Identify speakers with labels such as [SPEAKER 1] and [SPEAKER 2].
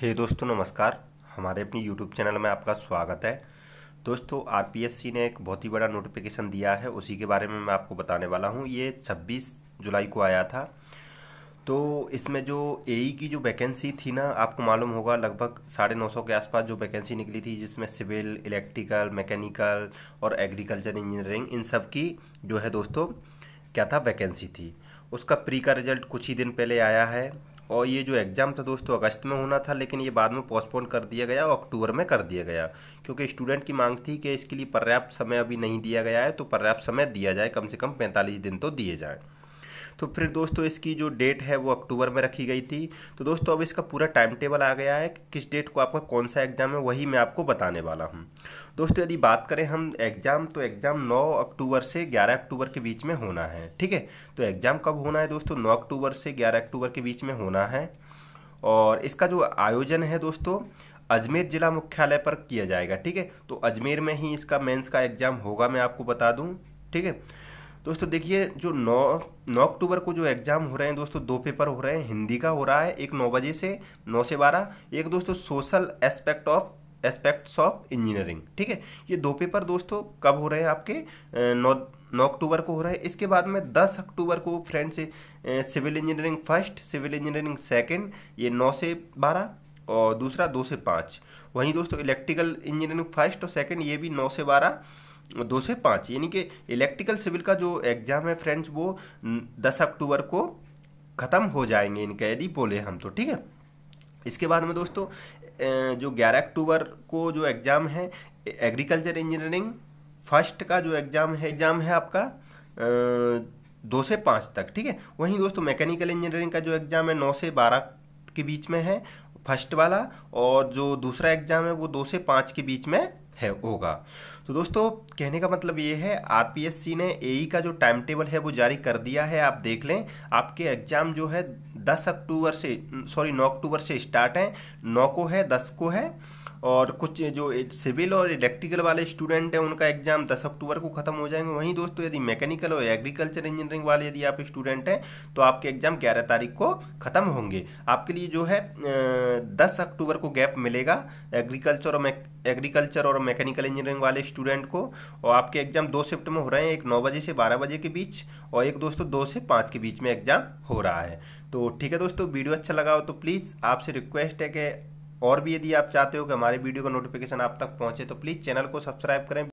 [SPEAKER 1] हे hey दोस्तों नमस्कार हमारे अपने यूट्यूब चैनल में आपका स्वागत है दोस्तों आरपीएससी ने एक बहुत ही बड़ा नोटिफिकेशन दिया है उसी के बारे में मैं आपको बताने वाला हूँ ये 26 जुलाई को आया था तो इसमें जो ए e की जो वैकेंसी थी ना आपको मालूम होगा लगभग साढ़े नौ सौ के आसपास जो वैकेंसी निकली थी जिसमें सिविल इलेक्ट्रिकल मैकेनिकल और एग्रीकल्चर इंजीनियरिंग इन सब की जो है दोस्तों क्या था वैकेंसी थी उसका प्री का रिजल्ट कुछ ही दिन पहले आया है और ये जो एग्ज़ाम था दोस्तों अगस्त में होना था लेकिन ये बाद में पोस्टपोन कर दिया गया और अक्टूबर में कर दिया गया क्योंकि स्टूडेंट की मांग थी कि इसके लिए पर्याप्त समय अभी नहीं दिया गया है तो पर्याप्त समय दिया जाए कम से कम पैंतालीस दिन तो दिए जाएँ तो फिर दोस्तों इसकी जो डेट है वो अक्टूबर में रखी गई थी तो दोस्तों अब इसका पूरा टाइम टेबल आ गया है कि किस डेट को आपका कौन सा एग्ज़ाम है वही मैं आपको बताने वाला हूँ दोस्तों यदि बात करें हम एग्ज़ाम तो एग्ज़ाम नौ अक्टूबर से ग्यारह अक्टूबर के बीच में होना है ठीक है तो एग्ज़ाम कब होना है दोस्तों नौ अक्टूबर से ग्यारह अक्टूबर के बीच में होना है और इसका जो आयोजन है दोस्तों अजमेर ज़िला मुख्यालय पर किया जाएगा ठीक है तो अजमेर में ही इसका मेंस का एग्ज़ाम होगा मैं आपको बता दूं ठीक है दोस्तों देखिए जो नौ नौ अक्टूबर को जो एग्ज़ाम हो रहे हैं दोस्तों दो पेपर हो रहे हैं हिंदी का हो रहा है एक नौ बजे से नौ से बारह एक दोस्तों social aspect of aspects of engineering ठीक है ये दो पेपर दोस्तों कब हो रहे हैं आपके नौ नौ अक्टूबर को हो रहा है इसके बाद में दस अक्टूबर को friends civil engineering first civil engineering second ये नौ से बारह और दूसरा दो से पाँच वहीं दोस्तों इलेक्ट्रिकल इंजीनियरिंग फर्स्ट और सेकेंड ये भी नौ से बारह दो से पाँच यानी कि इलेक्ट्रिकल सिविल का जो एग्ज़ाम है फ्रेंड्स वो दस अक्टूबर को ख़त्म हो जाएंगे इनका यदि बोले हम तो ठीक है इसके बाद में दोस्तों जो ग्यारह अक्टूबर को जो एग्ज़ाम है एग्रीकल्चर इंजीनियरिंग फर्स्ट का जो एग्ज़ाम है एग्ज़ाम है आपका दो से पाँच तक ठीक है वहीं दोस्तों मैकेनिकल इंजीनियरिंग का जो एग्ज़ाम है नौ से बारह के बीच में है फर्स्ट वाला और जो दूसरा एग्ज़ाम है वो दो से पाँच के बीच में है होगा तो दोस्तों कहने का मतलब ये है आरपीएससी ने ए e का जो टाइम टेबल है वो जारी कर दिया है आप देख लें आपके एग्ज़ाम जो है दस अक्टूबर से सॉरी नौ अक्टूबर से स्टार्ट हैं नौ को है दस को है और कुछ जो सिविल और इलेक्ट्रिकल वाले स्टूडेंट हैं उनका एग्जाम दस अक्टूबर को खत्म हो जाएंगे वहीं दोस्तों यदि मैकेनिकल और एग्रीकल्चर इंजीनियरिंग वाले यदि आप स्टूडेंट हैं तो आपके एग्जाम ग्यारह तारीख को खत्म होंगे आपके लिए जो है दस अक्टूबर को गैप मिलेगा एग्रीकल्चर और एग्रीकल्चर और मैकेनिकल इंजीनियरिंग वाले स्टूडेंट को और आपके एग्जाम दो शिफ्ट में हो रहे हैं एक नौ बजे से बारह बजे के बीच और एक दोस्तों दो से पाँच के बीच में एग्जाम हो रहा है तो ठीक है दोस्तों वीडियो अच्छा लगा हो तो प्लीज़ आपसे रिक्वेस्ट है कि और भी यदि आप चाहते हो कि हमारे वीडियो का नोटिफिकेशन आप तक पहुंचे तो प्लीज़ चैनल को सब्सक्राइब करें